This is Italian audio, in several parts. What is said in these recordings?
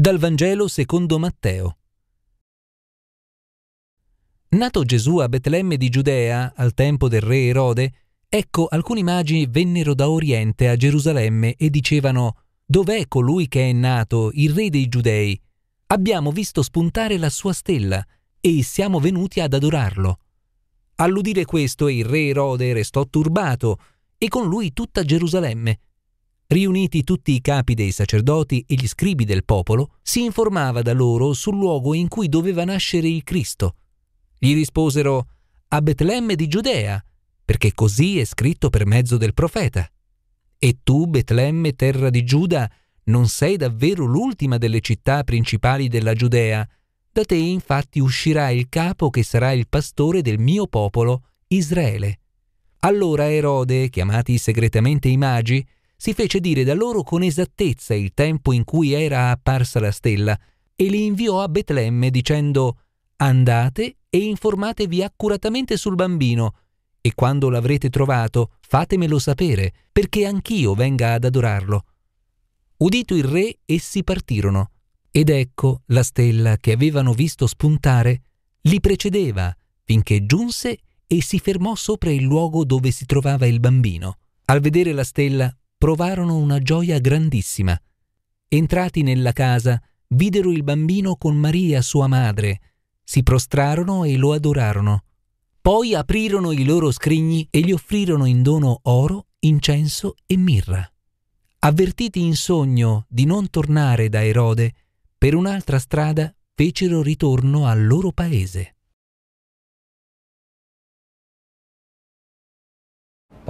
Dal Vangelo secondo Matteo. Nato Gesù a Betlemme di Giudea, al tempo del re Erode, ecco alcuni magi vennero da Oriente a Gerusalemme e dicevano Dov'è colui che è nato, il re dei Giudei? Abbiamo visto spuntare la sua stella e siamo venuti ad adorarlo. All'udire questo il re Erode restò turbato e con lui tutta Gerusalemme riuniti tutti i capi dei sacerdoti e gli scribi del popolo, si informava da loro sul luogo in cui doveva nascere il Cristo. Gli risposero a Betlemme di Giudea, perché così è scritto per mezzo del profeta. E tu, Betlemme, terra di Giuda, non sei davvero l'ultima delle città principali della Giudea. Da te infatti uscirà il capo che sarà il pastore del mio popolo, Israele. Allora Erode, chiamati segretamente i magi, si fece dire da loro con esattezza il tempo in cui era apparsa la stella e li inviò a Betlemme dicendo Andate e informatevi accuratamente sul bambino e quando l'avrete trovato fatemelo sapere perché anch'io venga ad adorarlo. Udito il re, essi partirono ed ecco la stella che avevano visto spuntare li precedeva finché giunse e si fermò sopra il luogo dove si trovava il bambino. Al vedere la stella provarono una gioia grandissima. Entrati nella casa, videro il bambino con Maria, sua madre, si prostrarono e lo adorarono. Poi aprirono i loro scrigni e gli offrirono in dono oro, incenso e mirra. Avvertiti in sogno di non tornare da Erode, per un'altra strada fecero ritorno al loro paese.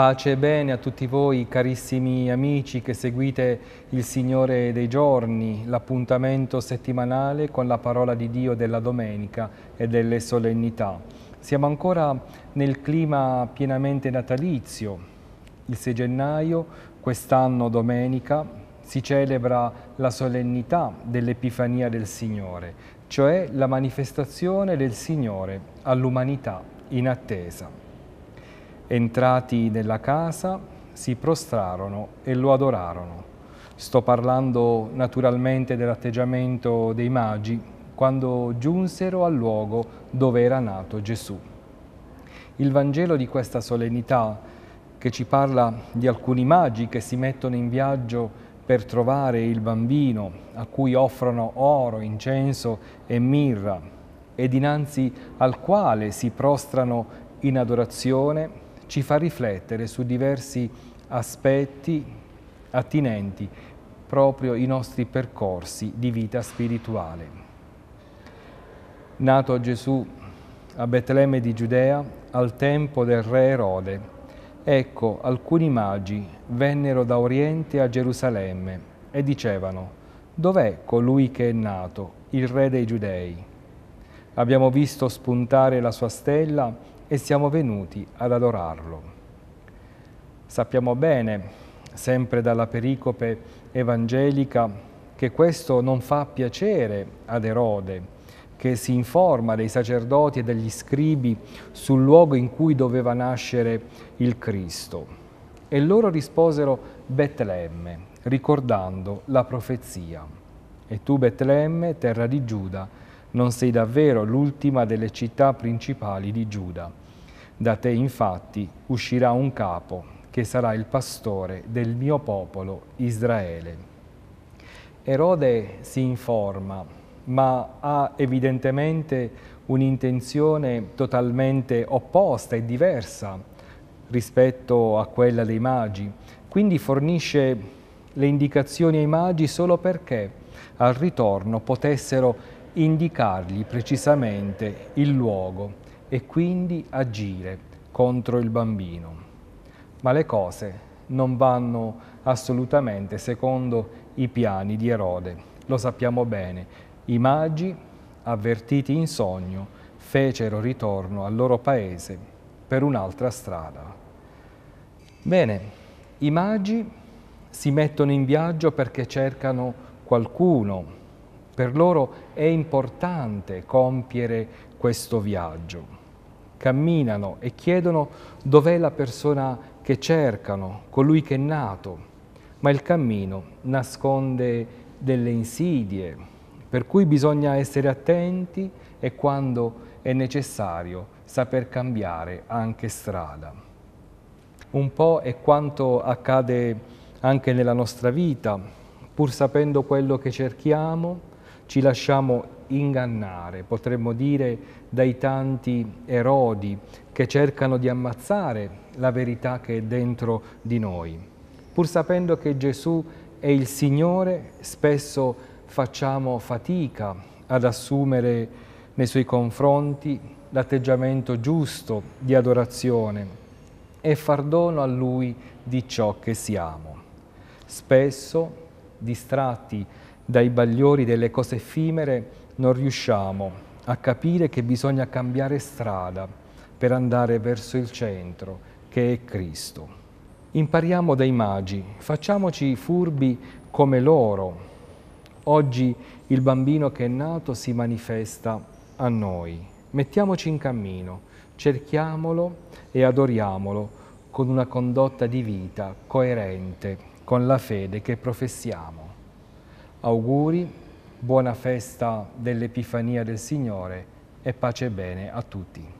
Pace e bene a tutti voi carissimi amici che seguite il Signore dei Giorni, l'appuntamento settimanale con la parola di Dio della domenica e delle solennità. Siamo ancora nel clima pienamente natalizio. Il 6 gennaio, quest'anno domenica, si celebra la solennità dell'Epifania del Signore, cioè la manifestazione del Signore all'umanità in attesa. Entrati nella casa, si prostrarono e lo adorarono. Sto parlando naturalmente dell'atteggiamento dei magi quando giunsero al luogo dove era nato Gesù. Il Vangelo di questa solennità, che ci parla di alcuni magi che si mettono in viaggio per trovare il bambino a cui offrono oro, incenso e mirra e dinanzi al quale si prostrano in adorazione ci fa riflettere su diversi aspetti attinenti proprio i nostri percorsi di vita spirituale. Nato Gesù a Betlemme di Giudea al tempo del re Erode, ecco alcuni magi vennero da Oriente a Gerusalemme e dicevano Dov'è colui che è nato, il re dei Giudei? Abbiamo visto spuntare la sua stella e siamo venuti ad adorarlo. Sappiamo bene, sempre dalla pericope evangelica, che questo non fa piacere ad Erode, che si informa dei sacerdoti e degli scribi sul luogo in cui doveva nascere il Cristo. E loro risposero Betlemme, ricordando la profezia. E tu, Betlemme, terra di Giuda, non sei davvero l'ultima delle città principali di Giuda da te infatti uscirà un capo che sarà il pastore del mio popolo Israele. Erode si informa, ma ha evidentemente un'intenzione totalmente opposta e diversa rispetto a quella dei magi. Quindi fornisce le indicazioni ai magi solo perché al ritorno potessero indicargli precisamente il luogo e quindi agire contro il bambino. Ma le cose non vanno assolutamente secondo i piani di Erode, lo sappiamo bene. I magi, avvertiti in sogno, fecero ritorno al loro paese per un'altra strada. Bene, i magi si mettono in viaggio perché cercano qualcuno. Per loro è importante compiere questo viaggio camminano e chiedono dov'è la persona che cercano, colui che è nato, ma il cammino nasconde delle insidie, per cui bisogna essere attenti e quando è necessario saper cambiare anche strada. Un po' è quanto accade anche nella nostra vita, pur sapendo quello che cerchiamo, ci lasciamo ingannare, potremmo dire dai tanti erodi che cercano di ammazzare la verità che è dentro di noi. Pur sapendo che Gesù è il Signore, spesso facciamo fatica ad assumere nei suoi confronti l'atteggiamento giusto di adorazione e far dono a Lui di ciò che siamo. Spesso, distratti dai bagliori delle cose effimere, non riusciamo a capire che bisogna cambiare strada per andare verso il centro, che è Cristo. Impariamo dai magi, facciamoci furbi come loro. Oggi il bambino che è nato si manifesta a noi. Mettiamoci in cammino, cerchiamolo e adoriamolo con una condotta di vita coerente con la fede che professiamo. Auguri, buona festa dell'Epifania del Signore e pace e bene a tutti.